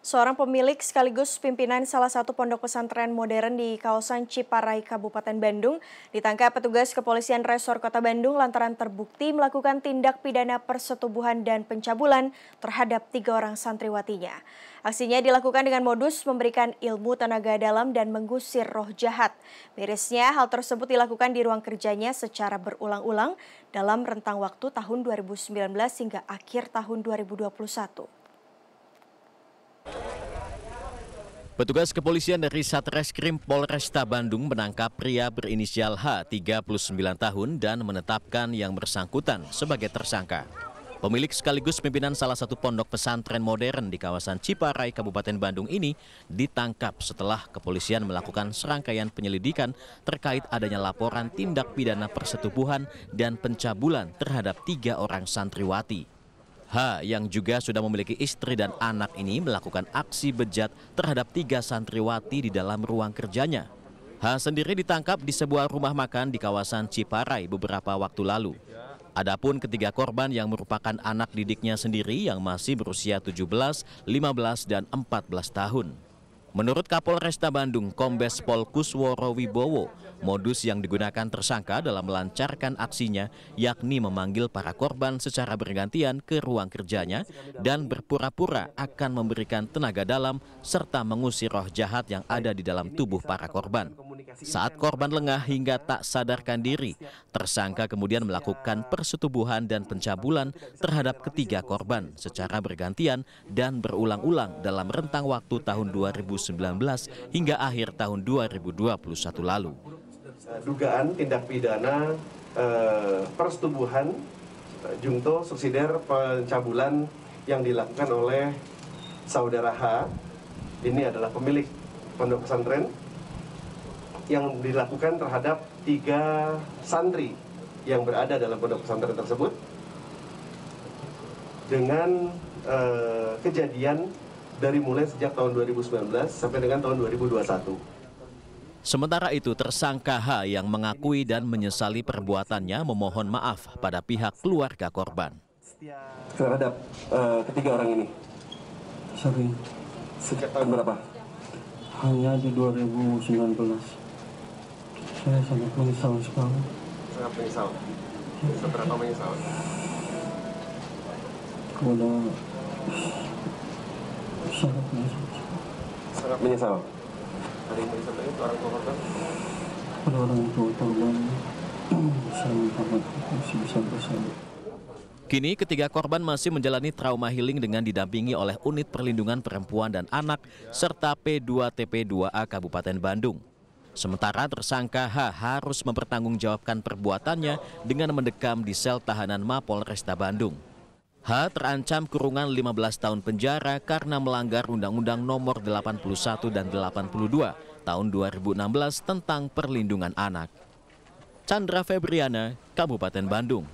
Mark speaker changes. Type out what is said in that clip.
Speaker 1: seorang pemilik sekaligus pimpinan salah satu pondok pesantren modern di kawasan Ciparai, Kabupaten Bandung, ditangkap petugas kepolisian resor kota Bandung lantaran terbukti melakukan tindak pidana persetubuhan dan pencabulan terhadap tiga orang santriwatinya. Aksinya dilakukan dengan modus memberikan ilmu tenaga dalam dan mengusir roh jahat. Mirisnya, hal tersebut dilakukan di ruang kerjanya secara berulang-ulang dalam rentang waktu tahun 2019 hingga akhir tahun 2021.
Speaker 2: Petugas kepolisian dari Satreskrim Polresta Bandung menangkap pria berinisial H, 39 tahun, dan menetapkan yang bersangkutan sebagai tersangka. Pemilik sekaligus pimpinan salah satu pondok pesantren modern di kawasan Ciparai, Kabupaten Bandung ini ditangkap setelah kepolisian melakukan serangkaian penyelidikan terkait adanya laporan tindak pidana persetubuhan dan pencabulan terhadap tiga orang santriwati. H yang juga sudah memiliki istri dan anak ini melakukan aksi bejat terhadap tiga santriwati di dalam ruang kerjanya. H sendiri ditangkap di sebuah rumah makan di kawasan Ciparai beberapa waktu lalu. Adapun ketiga korban yang merupakan anak didiknya sendiri yang masih berusia 17, 15, dan 14 tahun. Menurut Kapolresta Bandung, Kombes Pol Kusworo Wibowo, modus yang digunakan tersangka dalam melancarkan aksinya yakni memanggil para korban secara bergantian ke ruang kerjanya dan berpura-pura akan memberikan tenaga dalam serta mengusir roh jahat yang ada di dalam tubuh para korban. Saat korban lengah hingga tak sadarkan diri, tersangka kemudian melakukan iya. persetubuhan dan pencabulan terhadap ketiga korban secara bergantian dan berulang-ulang dalam rentang waktu tahun 2019 hingga akhir tahun 2021 lalu.
Speaker 3: Eh, dugaan tindak pidana eh, persetubuhan eh, jungto subsidiar pencabulan yang dilakukan oleh saudara H ini adalah pemilik pondok pesantren yang dilakukan terhadap tiga santri yang berada dalam pondok pesantren tersebut dengan e, kejadian dari mulai sejak tahun 2019 sampai dengan tahun 2021.
Speaker 2: Sementara itu, tersangka H yang mengakui dan menyesali perbuatannya memohon maaf pada pihak keluarga korban.
Speaker 3: Terhadap uh, ketiga orang ini? Sorry. Sejak tahun berapa? Hanya di 2019 saya sangat menyesal sekali sangat menyesal seberapa menyesal kuda sangat menyesal sangat menyesal ini menyesal itu orang tua korban Kuda orang tua korban saya sangat masih bisa bersama.
Speaker 2: Kini ketiga korban masih menjalani trauma healing dengan didampingi oleh Unit Perlindungan Perempuan dan Anak serta P2TP2A Kabupaten Bandung. Sementara tersangka H harus mempertanggungjawabkan perbuatannya dengan mendekam di sel tahanan Mapol Resta Bandung. H terancam kurungan 15 tahun penjara karena melanggar Undang-Undang Nomor 81 dan 82 tahun 2016 tentang perlindungan anak. Chandra Febriana, Kabupaten Bandung.